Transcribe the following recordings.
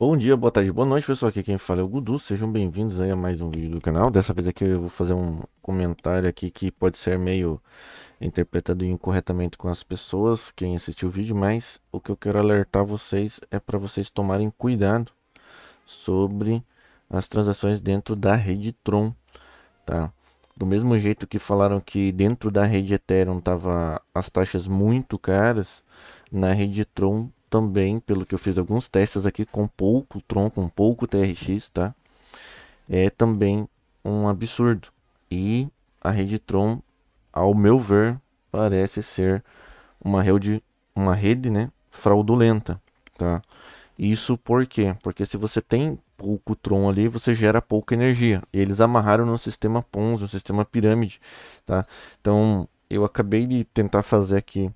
Bom dia, boa tarde, boa noite pessoal, aqui quem fala é o Gudu, sejam bem-vindos aí a mais um vídeo do canal. Dessa vez aqui eu vou fazer um comentário aqui que pode ser meio interpretado incorretamente com as pessoas, quem assistiu o vídeo, mas o que eu quero alertar vocês é para vocês tomarem cuidado sobre as transações dentro da rede Tron, tá? Do mesmo jeito que falaram que dentro da rede Ethereum tava as taxas muito caras, na rede Tron também, pelo que eu fiz alguns testes aqui com pouco tronco, um pouco TRX, tá? É também um absurdo. E a rede Tron, ao meu ver, parece ser uma rede, uma rede, né, fraudulenta, tá? Isso por quê? Porque se você tem pouco Tron ali, você gera pouca energia. eles amarraram no sistema pons no sistema pirâmide, tá? Então, eu acabei de tentar fazer aqui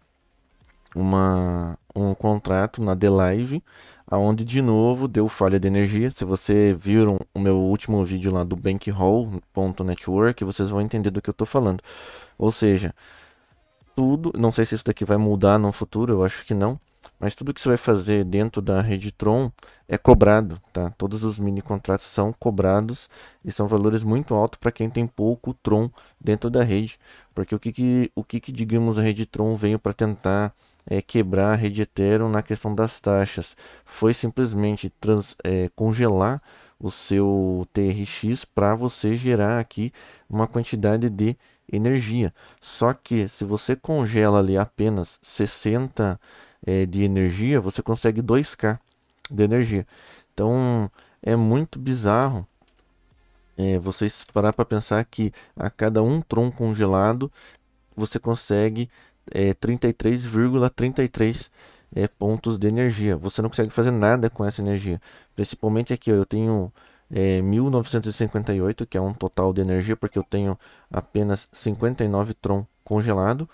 uma, um contrato na The Live, aonde de novo deu falha de energia. Se você viram o meu último vídeo lá do bankroll.network, vocês vão entender do que eu estou falando. Ou seja, tudo, não sei se isso daqui vai mudar no futuro, eu acho que não, mas tudo que você vai fazer dentro da rede Tron é cobrado, tá? Todos os mini contratos são cobrados e são valores muito altos para quem tem pouco Tron dentro da rede, porque o que que, o que que digamos a rede Tron veio para tentar é, quebrar a rede Ethereum na questão das taxas. Foi simplesmente trans, é, congelar o seu TRX para você gerar aqui uma quantidade de energia. Só que se você congela ali apenas 60 é, de energia, você consegue 2K de energia. Então é muito bizarro é, vocês parar para pensar que a cada um tron congelado você consegue é, 33,33 é, pontos de energia. Você não consegue fazer nada com essa energia. Principalmente aqui, ó, eu tenho é, 1958, que é um total de energia, porque eu tenho apenas 59 Tron congelado.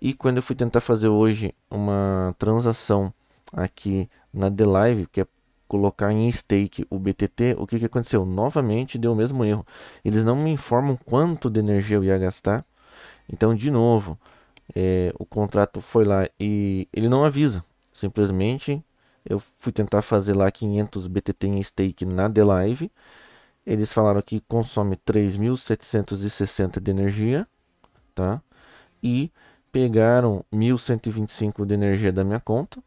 E quando eu fui tentar fazer hoje uma transação aqui na The Live, que é colocar em stake o BTT, o que, que aconteceu? Novamente deu o mesmo erro. Eles não me informam quanto de energia eu ia gastar. Então, de novo, é, o contrato foi lá e ele não avisa. Simplesmente eu fui tentar fazer lá 500 BTT em stake na The Live. Eles falaram que consome 3.760 de energia, tá? E pegaram 1.125 de energia da minha conta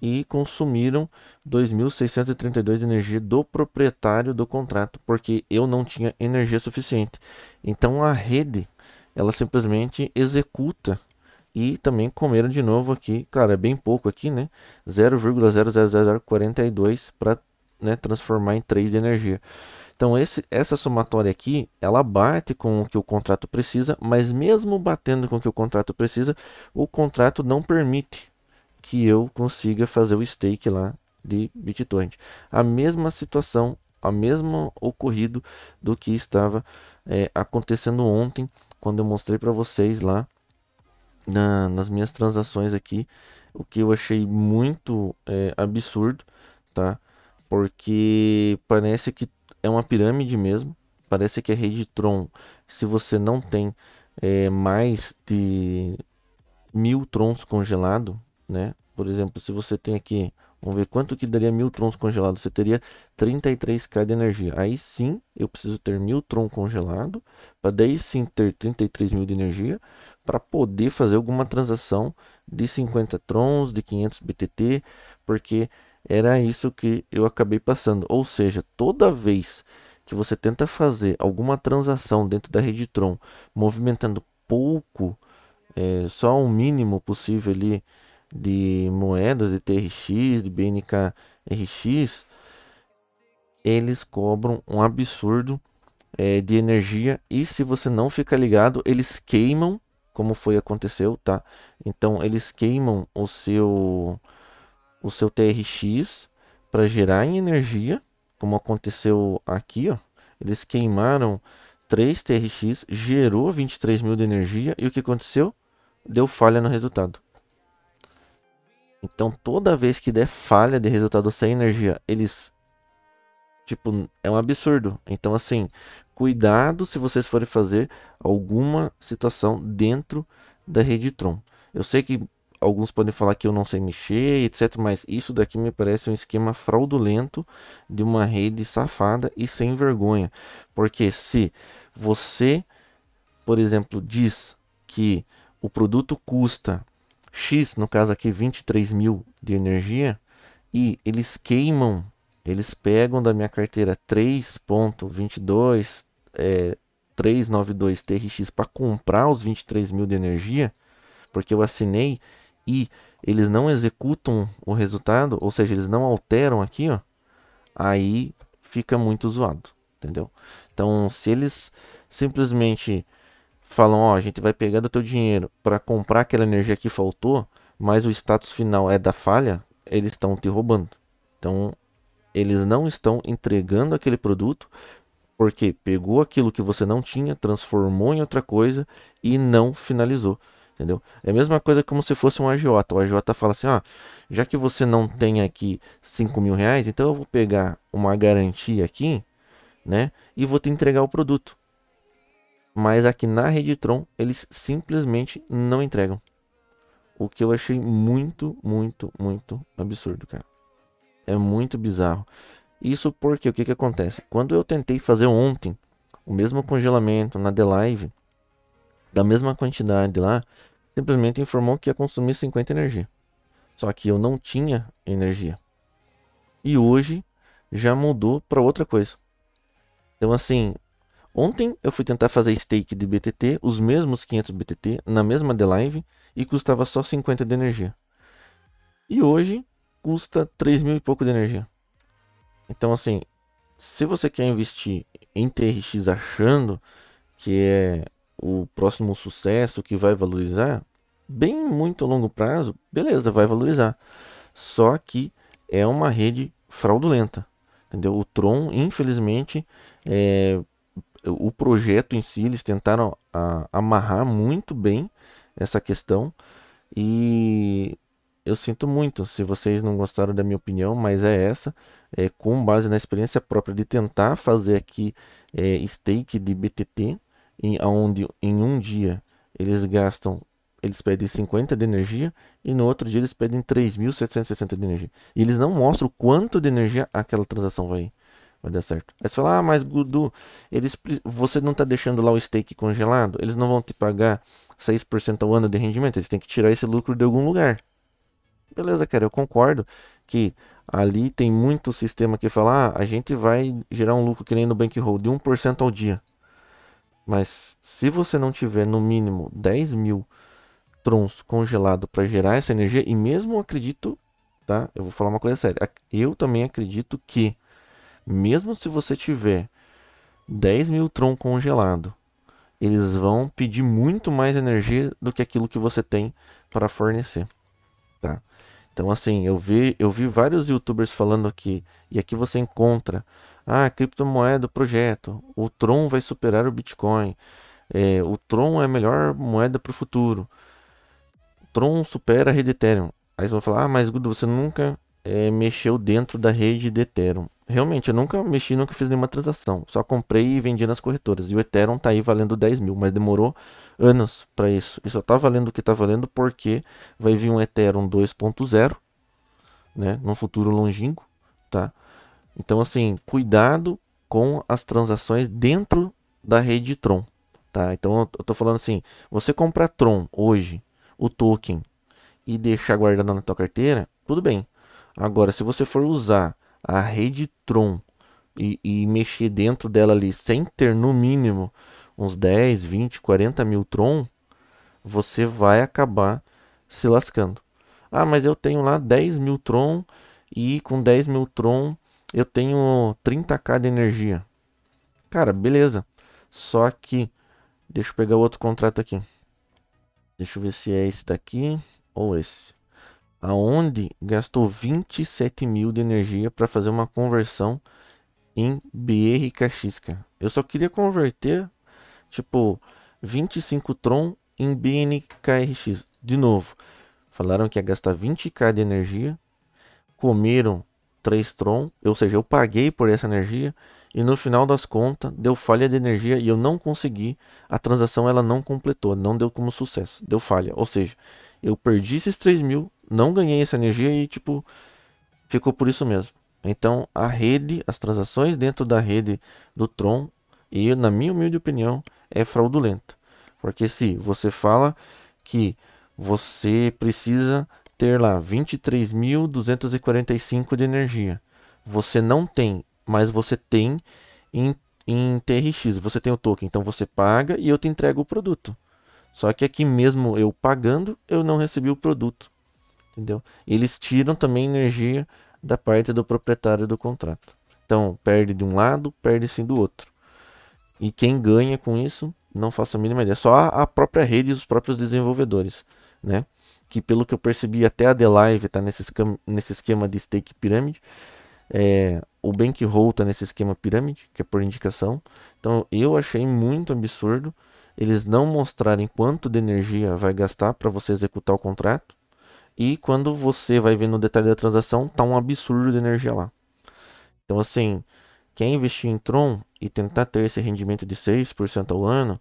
e consumiram 2.632 de energia do proprietário do contrato, porque eu não tinha energia suficiente. Então a rede, ela simplesmente executa e também comeram de novo aqui, cara, é bem pouco aqui, né? 0,00042 para né, transformar em 3 de energia. Então esse, essa somatória aqui, ela bate com o que o contrato precisa, mas mesmo batendo com o que o contrato precisa, o contrato não permite que eu consiga fazer o stake lá de BitTorrent. A mesma situação, a mesma ocorrido do que estava é, acontecendo ontem, quando eu mostrei para vocês lá na, nas minhas transações aqui, o que eu achei muito é, absurdo, tá? Porque parece que é uma pirâmide mesmo, parece que a rede Tron, se você não tem é, mais de mil Trons congelado, né? Por exemplo, se você tem aqui Vamos ver quanto que daria mil trons congelados. Você teria 33k de energia. Aí sim, eu preciso ter mil tron congelado. Para daí sim ter 33 mil de energia para poder fazer alguma transação de 50 trons, de 500 BTT, porque era isso que eu acabei passando. Ou seja, toda vez que você tenta fazer alguma transação dentro da rede Tron, movimentando pouco, é, só o um mínimo possível ali de moedas de TRX, de BNKRX, eles cobram um absurdo é, de energia e se você não ficar ligado, eles queimam como foi aconteceu, tá? Então eles queimam o seu o seu TRX para gerar em energia, como aconteceu aqui, ó. Eles queimaram 3 TRX, gerou 23 mil de energia e o que aconteceu? Deu falha no resultado. Então toda vez que der falha de resultado sem energia, eles tipo, é um absurdo. Então, assim, cuidado se vocês forem fazer alguma situação dentro da rede Tron. Eu sei que alguns podem falar que eu não sei mexer, etc. Mas isso daqui me parece um esquema fraudulento de uma rede safada e sem vergonha. Porque se você, por exemplo, diz que o produto custa X, no caso aqui 23 mil de energia, e eles queimam, eles pegam da minha carteira 3.22, é, 392 TRX para comprar os 23 mil de energia, porque eu assinei e eles não executam o resultado, ou seja, eles não alteram aqui, ó, aí fica muito zoado, entendeu? Então, se eles simplesmente falam, ó, a gente vai pegar do teu dinheiro para comprar aquela energia que faltou, mas o status final é da falha, eles estão te roubando. Então, eles não estão entregando aquele produto porque pegou aquilo que você não tinha, transformou em outra coisa e não finalizou. Entendeu? É a mesma coisa como se fosse um agiota. O agiota fala assim: ó, ah, já que você não tem aqui 5 mil reais, então eu vou pegar uma garantia aqui, né? E vou te entregar o produto. Mas aqui na Reditron eles simplesmente não entregam. O que eu achei muito, muito, muito absurdo, cara. É muito bizarro. Isso porque o que, que acontece? Quando eu tentei fazer ontem o mesmo congelamento na The Live, da mesma quantidade lá, simplesmente informou que ia consumir 50 energia. Só que eu não tinha energia. E hoje já mudou para outra coisa. Então assim, ontem eu fui tentar fazer stake de BTT, os mesmos 500 BTT na mesma The Live e custava só 50 de energia. E hoje custa 3 mil e pouco de energia. Então, assim, se você quer investir em TRX achando que é o próximo sucesso que vai valorizar, bem muito a longo prazo, beleza, vai valorizar. Só que é uma rede fraudulenta, entendeu? O Tron, infelizmente, é, o projeto em si, eles tentaram a, amarrar muito bem essa questão e eu sinto muito se vocês não gostaram da minha opinião, mas é essa, é, com base na experiência própria de tentar fazer aqui é, stake de BTT, em, onde em um dia eles gastam, eles pedem 50 de energia e no outro dia eles pedem 3.760 de energia. E eles não mostram quanto de energia aquela transação vai, vai dar certo. Aí você fala, ah, mas Gudu, eles, você não está deixando lá o stake congelado? Eles não vão te pagar 6% ao ano de rendimento, eles têm que tirar esse lucro de algum lugar. Beleza, cara, eu concordo que ali tem muito sistema que fala, ah, a gente vai gerar um lucro que nem no bankroll de 1% ao dia. Mas se você não tiver no mínimo 10 mil trons congelado para gerar essa energia, e mesmo acredito, tá? Eu vou falar uma coisa séria. Eu também acredito que, mesmo se você tiver 10 mil tron congelado, eles vão pedir muito mais energia do que aquilo que você tem para fornecer. Então, assim, eu vi, eu vi vários youtubers falando aqui, e aqui você encontra: ah, criptomoeda, projeto, o Tron vai superar o Bitcoin, é, o Tron é a melhor moeda para o futuro, Tron supera a rede Ethereum. Aí você vai falar: ah, mas Gudo, você nunca é, mexeu dentro da rede de Ethereum realmente, eu nunca mexi, nunca fiz nenhuma transação. Só comprei e vendi nas corretoras. E o Ethereum tá aí valendo 10 mil, mas demorou anos para isso. E só tá valendo o que tá valendo porque vai vir um Ethereum 2.0, né? Num futuro longínquo, tá? Então, assim, cuidado com as transações dentro da rede Tron, tá? Então, eu tô falando assim, você comprar Tron hoje, o token, e deixar guardado na tua carteira, tudo bem. Agora, se você for usar a rede Tron e, e mexer dentro dela ali sem ter no mínimo uns 10, 20, 40 mil Tron, você vai acabar se lascando. Ah, mas eu tenho lá 10 mil Tron e com 10 mil Tron eu tenho 30k de energia. Cara, beleza. Só que, deixa eu pegar outro contrato aqui. Deixa eu ver se é esse daqui ou esse aonde gastou 27 mil de energia para fazer uma conversão em BRKX, cara. Eu só queria converter, tipo, 25 Tron em BNKRX. De novo, falaram que ia gastar 20k de energia, comeram 3 Tron, ou seja, eu paguei por essa energia e no final das contas deu falha de energia e eu não consegui, a transação ela não completou, não deu como sucesso, deu falha, ou seja, eu perdi esses 3 mil, não ganhei essa energia e tipo, ficou por isso mesmo. Então a rede, as transações dentro da rede do Tron, e na minha humilde opinião, é fraudulenta. Porque se você fala que você precisa ter lá 23.245 de energia. Você não tem, mas você tem em, em TRX. Você tem o token, então você paga e eu te entrego o produto. Só que aqui mesmo eu pagando, eu não recebi o produto. Entendeu? Eles tiram também energia da parte do proprietário do contrato. Então, perde de um lado, perde sim do outro. E quem ganha com isso, não faço a mínima ideia. Só a própria rede e os próprios desenvolvedores, né? que pelo que eu percebi até a The Live tá nesse esquema, nesse esquema de stake pirâmide. É, o Bankroll tá nesse esquema pirâmide, que é por indicação. Então eu achei muito absurdo eles não mostrarem quanto de energia vai gastar para você executar o contrato. E quando você vai ver no detalhe da transação, tá um absurdo de energia lá. Então assim, quem investir em Tron e tentar ter esse rendimento de 6% ao ano,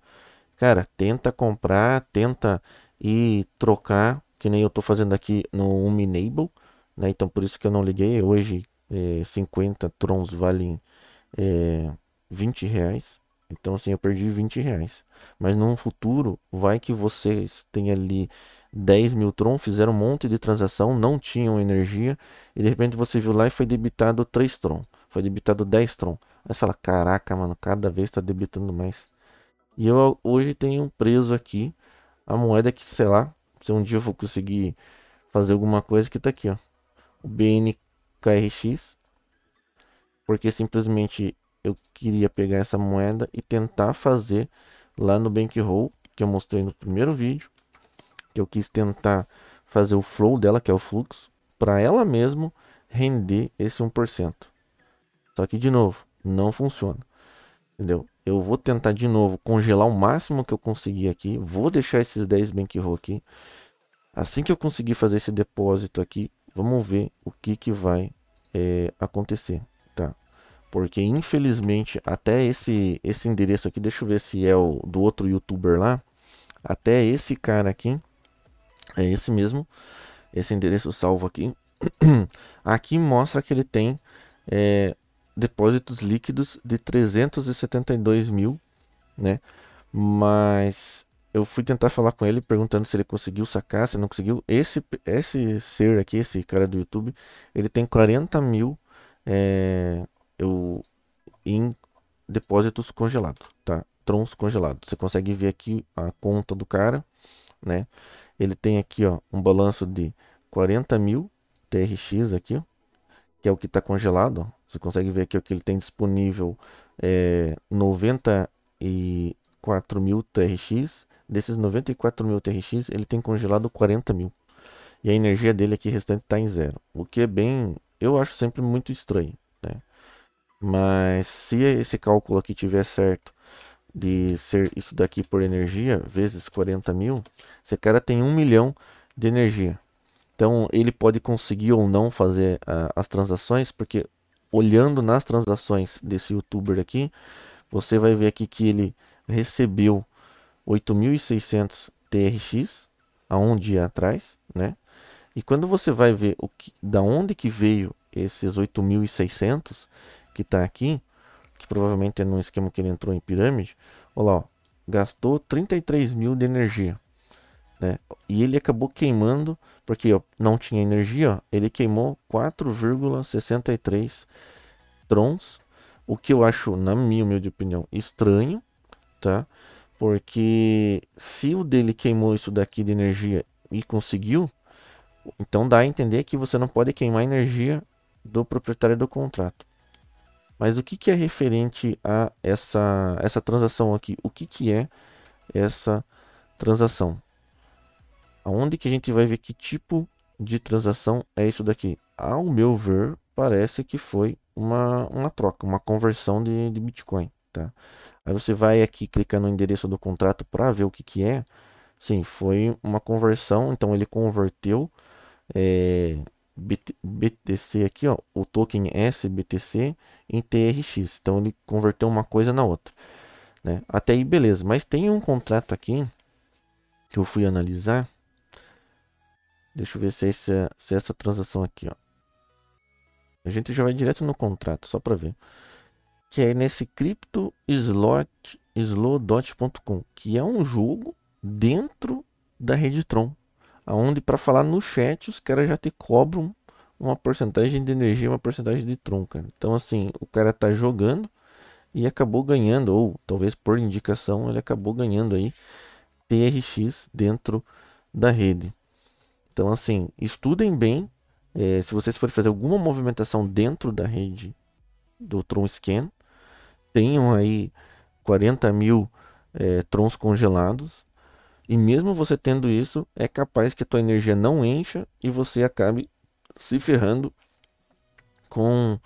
cara, tenta comprar, tenta e trocar que nem eu estou fazendo aqui no Uminable, né? Então por isso que eu não liguei. Hoje é, eh, 50 trons valem é, eh, 20 reais. Então assim, eu perdi 20 reais. Mas num futuro, vai que vocês têm ali 10 mil Tron, fizeram um monte de transação, não tinham energia, e de repente você viu lá e foi debitado 3 Tron, foi debitado 10 Tron. Aí você fala, caraca, mano, cada vez está debitando mais. E eu hoje tenho preso aqui a moeda que, sei lá, se um dia eu for conseguir fazer alguma coisa, que tá aqui, ó. O BNKRX. Porque simplesmente eu queria pegar essa moeda e tentar fazer lá no bankroll que eu mostrei no primeiro vídeo, que eu quis tentar fazer o flow dela, que é o fluxo, para ela mesmo render esse 1%. Só que de novo, não funciona. Entendeu? Eu vou tentar de novo congelar o máximo que eu conseguir aqui. Vou deixar esses 10 bankroll aqui. Assim que eu conseguir fazer esse depósito aqui, vamos ver o que, que vai é, acontecer. Tá? Porque infelizmente até esse, esse endereço aqui, deixa eu ver se é o do outro youtuber lá. Até esse cara aqui, é esse mesmo, esse endereço salvo aqui. aqui mostra que ele tem é, depósitos líquidos de 372 mil, né? Mas eu fui tentar falar com ele perguntando se ele conseguiu sacar, se não conseguiu. Esse, esse ser aqui, esse cara do YouTube, ele tem 40 mil é, eu, em depósitos congelados, tá? Trons congelados. Você consegue ver aqui a conta do cara, né? Ele tem aqui, ó, um balanço de 40 mil TRX aqui, ó, que é o que está congelado. Você consegue ver aqui é o que ele tem disponível é, 94 mil TRX. Desses 94 mil TRX, ele tem congelado 40 mil. E a energia dele aqui restante está em zero. O que é bem... Eu acho sempre muito estranho. Né? Mas se esse cálculo aqui tiver certo de ser isso daqui por energia, vezes 40 mil, esse cara tem 1 milhão de energia. Então ele pode conseguir ou não fazer uh, as transações, porque olhando nas transações desse youtuber aqui, você vai ver aqui que ele recebeu 8.600 TRX há um dia atrás, né? E quando você vai ver o que, da onde que veio esses 8.600 que está aqui, que provavelmente é num esquema que ele entrou em pirâmide, olha lá, ó, gastou 33 mil de energia. Né? E ele acabou queimando, porque ó, não tinha energia, ó, ele queimou 4,63 trons, o que eu acho, na minha humilde opinião, estranho, tá? Porque se o dele queimou isso daqui de energia e conseguiu, então dá a entender que você não pode queimar energia do proprietário do contrato. Mas o que, que é referente a essa, essa transação aqui? O que, que é essa transação? Aonde que a gente vai ver que tipo de transação é isso daqui? Ao meu ver, parece que foi uma, uma troca, uma conversão de, de Bitcoin. Tá? Aí você vai aqui, clica no endereço do contrato para ver o que, que é. Sim, foi uma conversão, então ele converteu é, BTC aqui, ó, o token SBTC em TRX. Então ele converteu uma coisa na outra. Né? Até aí beleza, mas tem um contrato aqui que eu fui analisar Deixa eu ver se é, essa, se é essa transação aqui, ó. A gente já vai direto no contrato, só para ver. Que é nesse Crypto Slot slowdot.com, que é um jogo dentro da rede Tron, aonde para falar no chat os caras já te cobram uma porcentagem de energia, uma porcentagem de Tron, cara. Então assim, o cara tá jogando e acabou ganhando ou talvez por indicação ele acabou ganhando aí TRX dentro da rede. Então, assim, estudem bem. É, se vocês forem fazer alguma movimentação dentro da rede do Tron Scan, tenham aí 40 mil é, trons congelados. E mesmo você tendo isso, é capaz que a tua energia não encha e você acabe se ferrando com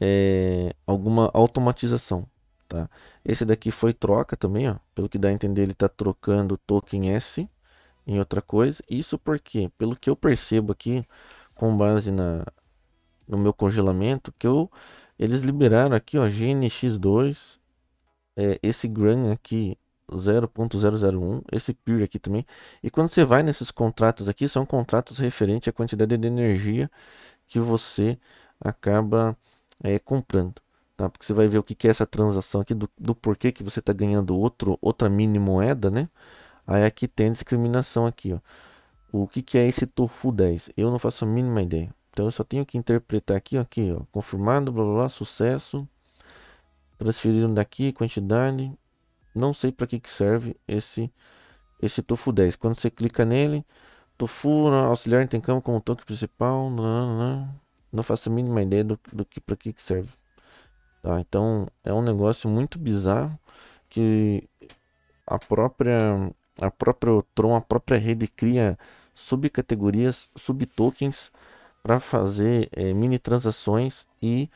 é, alguma automatização. Tá? Esse daqui foi troca também, ó. pelo que dá a entender, ele está trocando token S em outra coisa. Isso porque, pelo que eu percebo aqui, com base na, no meu congelamento, que eu, eles liberaram aqui, ó, GNX2, é, esse GRAM aqui 0.001, esse PIR aqui também. E quando você vai nesses contratos aqui, são contratos referentes à quantidade de energia que você acaba é, comprando. Tá? Porque você vai ver o que, que é essa transação aqui, do, do porquê que você está ganhando outro, outra mini moeda, né? Aí aqui tem discriminação aqui, ó. O que, que é esse tofu 10? Eu não faço a mínima ideia. Então eu só tenho que interpretar aqui, ó, aqui, ó, confirmado, blá, blá, blá sucesso. Transferiram daqui quantidade. Não sei para que que serve esse esse tofu 10. Quando você clica nele, tofu né, auxiliar tem campo como toque principal. Não, não, não. não faço a mínima ideia do, do que para que que serve. Tá, então é um negócio muito bizarro que a própria a própria Tron, a própria rede cria subcategorias, subtokens para fazer é, mini transações e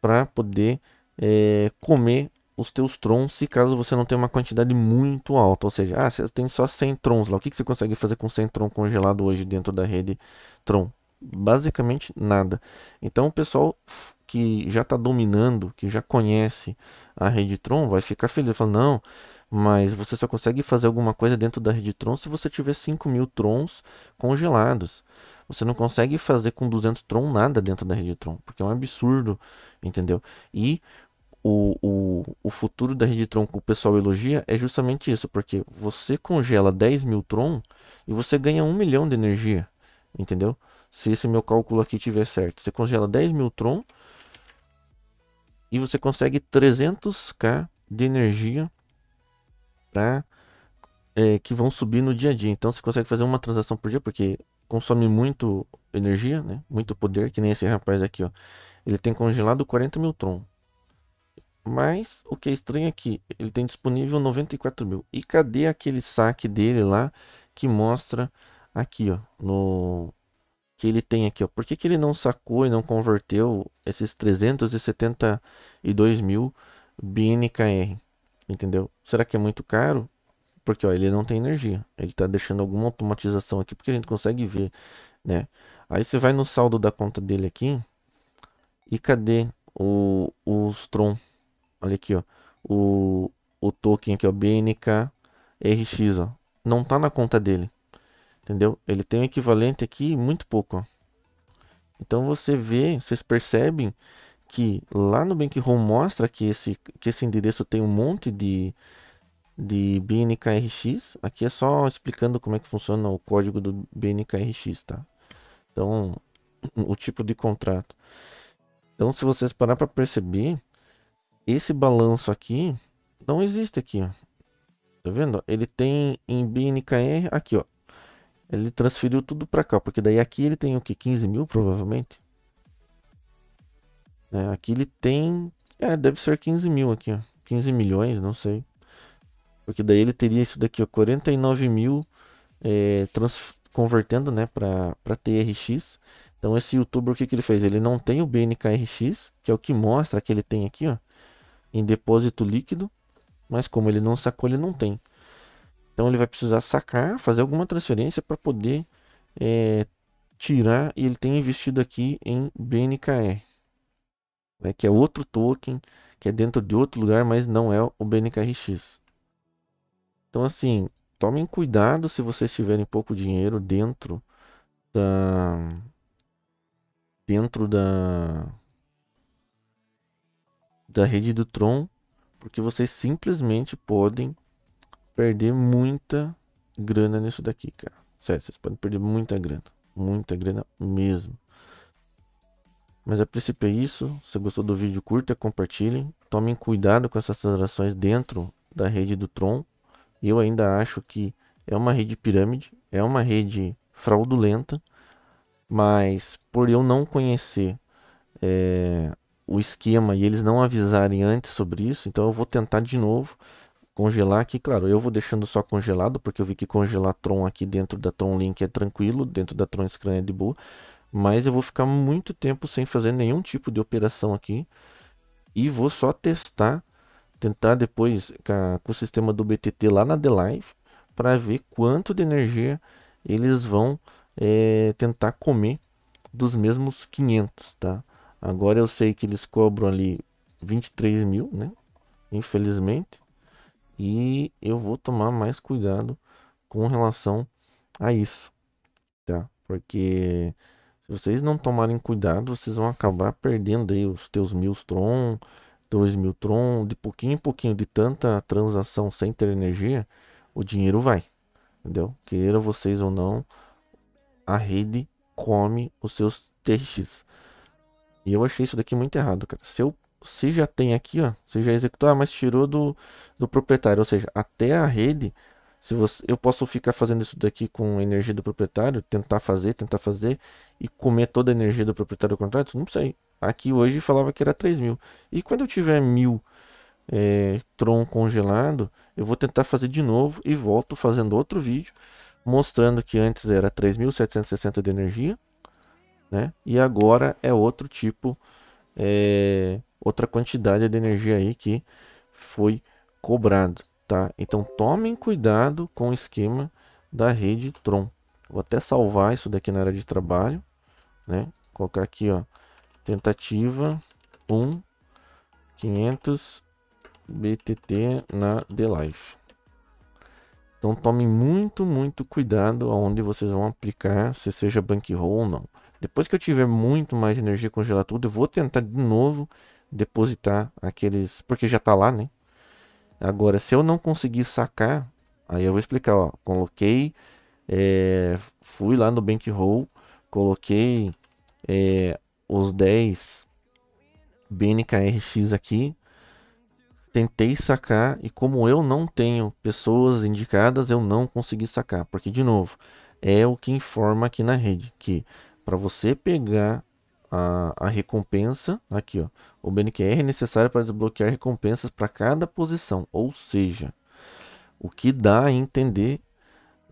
para poder é, comer os teus trons se caso você não tenha uma quantidade muito alta. Ou seja, ah, você tem só 100 trons lá. O que, que você consegue fazer com 100 tron congelado hoje dentro da rede Tron? Basicamente nada. Então o pessoal que já está dominando, que já conhece a rede Tron, vai ficar feliz. Fala, não, mas você só consegue fazer alguma coisa dentro da rede Tron se você tiver 5 mil Trons congelados. Você não consegue fazer com 200 Tron nada dentro da rede Tron, porque é um absurdo, entendeu? E o, o, o futuro da rede Tron que o pessoal elogia é justamente isso, porque você congela 10 mil Tron e você ganha 1 milhão de energia, entendeu? Se esse meu cálculo aqui tiver certo, você congela 10 mil Tron e você consegue 300k de energia Tá, é, que vão subir no dia a dia. Então você consegue fazer uma transação por dia, porque consome muito energia, né? Muito poder, que nem esse rapaz aqui, ó. Ele tem congelado 40 mil Tron. Mas o que é estranho é que ele tem disponível 94 mil. E cadê aquele saque dele lá que mostra aqui, ó, no que ele tem aqui, ó. Por que, que ele não sacou e não converteu esses 372 mil BNKR? Entendeu? Será que é muito caro? Porque ó, ele não tem energia. Ele está deixando alguma automatização aqui porque a gente consegue ver, né? Aí você vai no saldo da conta dele aqui. E cadê o, os Tron? Olha aqui, ó. O, o token aqui, ó. BNK RX, ó. Não tá na conta dele. Entendeu? Ele tem um equivalente aqui muito pouco, ó. Então você vê, vocês percebem que lá no Bankroll mostra que esse, que esse endereço tem um monte de, de BNKRX. Aqui é só explicando como é que funciona o código do BNKRX, tá? Então, o tipo de contrato. Então, se vocês parar para perceber, esse balanço aqui não existe aqui, ó. Tá vendo? Ele tem em BNKR aqui, ó. Ele transferiu tudo para cá, porque daí aqui ele tem o que 15 mil, provavelmente. Né? Aqui ele tem. É, deve ser 15 mil aqui, ó. 15 milhões, não sei. Porque daí ele teria isso daqui, ó, 49 mil é, convertendo né, para TRX. Então esse youtuber o que, que ele fez? Ele não tem o BNKRX, que é o que mostra que ele tem aqui, ó, em depósito líquido, mas como ele não sacou, ele não tem. Então ele vai precisar sacar, fazer alguma transferência para poder é, tirar e ele tem investido aqui em BNKR né, que é outro token, que é dentro de outro lugar, mas não é o BNKRX. Então assim, tomem cuidado se vocês tiverem pouco dinheiro dentro da dentro da da rede do Tron, porque vocês simplesmente podem perder muita grana nisso daqui, cara. vocês podem perder muita grana, muita grana mesmo. Mas a princípio é isso. Se gostou do vídeo, curta, compartilhem. Tomem cuidado com essas transações dentro da rede do Tron. Eu ainda acho que é uma rede pirâmide, é uma rede fraudulenta, mas por eu não conhecer é, o esquema e eles não avisarem antes sobre isso, então eu vou tentar de novo congelar aqui, claro, eu vou deixando só congelado, porque eu vi que congelar Tron aqui dentro da Tron Link é tranquilo, dentro da Tron Screen é de boa, mas eu vou ficar muito tempo sem fazer nenhum tipo de operação aqui e vou só testar, tentar depois com o sistema do BTT lá na The Live para ver quanto de energia eles vão é, tentar comer dos mesmos 500, tá? Agora eu sei que eles cobram ali 23 mil, né? Infelizmente, e eu vou tomar mais cuidado com relação a isso, tá? Porque se vocês não tomarem cuidado, vocês vão acabar perdendo aí os teus mil Tron, dois mil Tron, de pouquinho em pouquinho, de tanta transação sem ter energia, o dinheiro vai. Entendeu? Queira vocês ou não, a rede come os seus TX. E eu achei isso daqui muito errado, cara. Se eu se já tem aqui, ó, se já executou, ah, mas tirou do, do proprietário, ou seja, até a rede se você, eu posso ficar fazendo isso daqui com energia do proprietário, tentar fazer, tentar fazer e comer toda a energia do proprietário do contrato? Não sei. Aqui hoje falava que era 3 mil. E quando eu tiver mil é, Tron congelado, eu vou tentar fazer de novo e volto fazendo outro vídeo mostrando que antes era 3.760 de energia, né? E agora é outro tipo, é, outra quantidade de energia aí que foi cobrado. Tá? Então tomem cuidado com o esquema da rede Tron. Vou até salvar isso daqui na área de trabalho, né? Colocar aqui, ó, tentativa 1 500 BTT na The Life. Então tomem muito, muito cuidado aonde vocês vão aplicar, se seja bankroll ou não. Depois que eu tiver muito mais energia congelar tudo, eu vou tentar de novo depositar aqueles, porque já está lá, né? Agora, se eu não conseguir sacar, aí eu vou explicar, ó, coloquei, é, fui lá no bankroll, coloquei é, os 10 BNKRX aqui, tentei sacar e como eu não tenho pessoas indicadas, eu não consegui sacar, porque de novo, é o que informa aqui na rede, que para você pegar a, a recompensa, aqui ó, o BNQR é necessário para desbloquear recompensas para cada posição, ou seja, o que dá a entender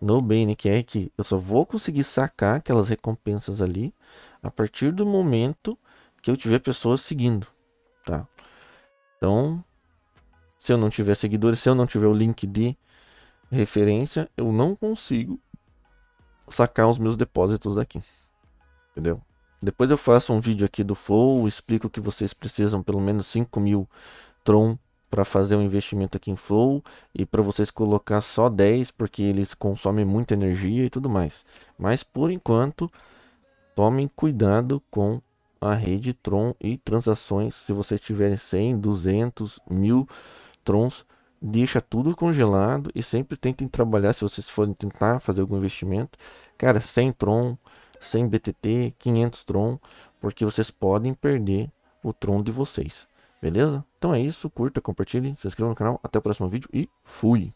no BNQR é que eu só vou conseguir sacar aquelas recompensas ali a partir do momento que eu tiver pessoas seguindo, tá? Então, se eu não tiver seguidores, se eu não tiver o link de referência, eu não consigo sacar os meus depósitos daqui. Entendeu? Depois eu faço um vídeo aqui do Flow, explico que vocês precisam pelo menos 5 mil Tron para fazer um investimento aqui em Flow e para vocês colocar só 10 porque eles consomem muita energia e tudo mais. Mas por enquanto, tomem cuidado com a rede Tron e transações. Se vocês tiverem 100, 200, 1000 Trons, deixa tudo congelado e sempre tentem trabalhar se vocês forem tentar fazer algum investimento. Cara, sem Tron, 100 BTT, 500 Tron, porque vocês podem perder o Tron de vocês. Beleza? Então é isso, curta, compartilhe, se inscreva no canal, até o próximo vídeo e fui!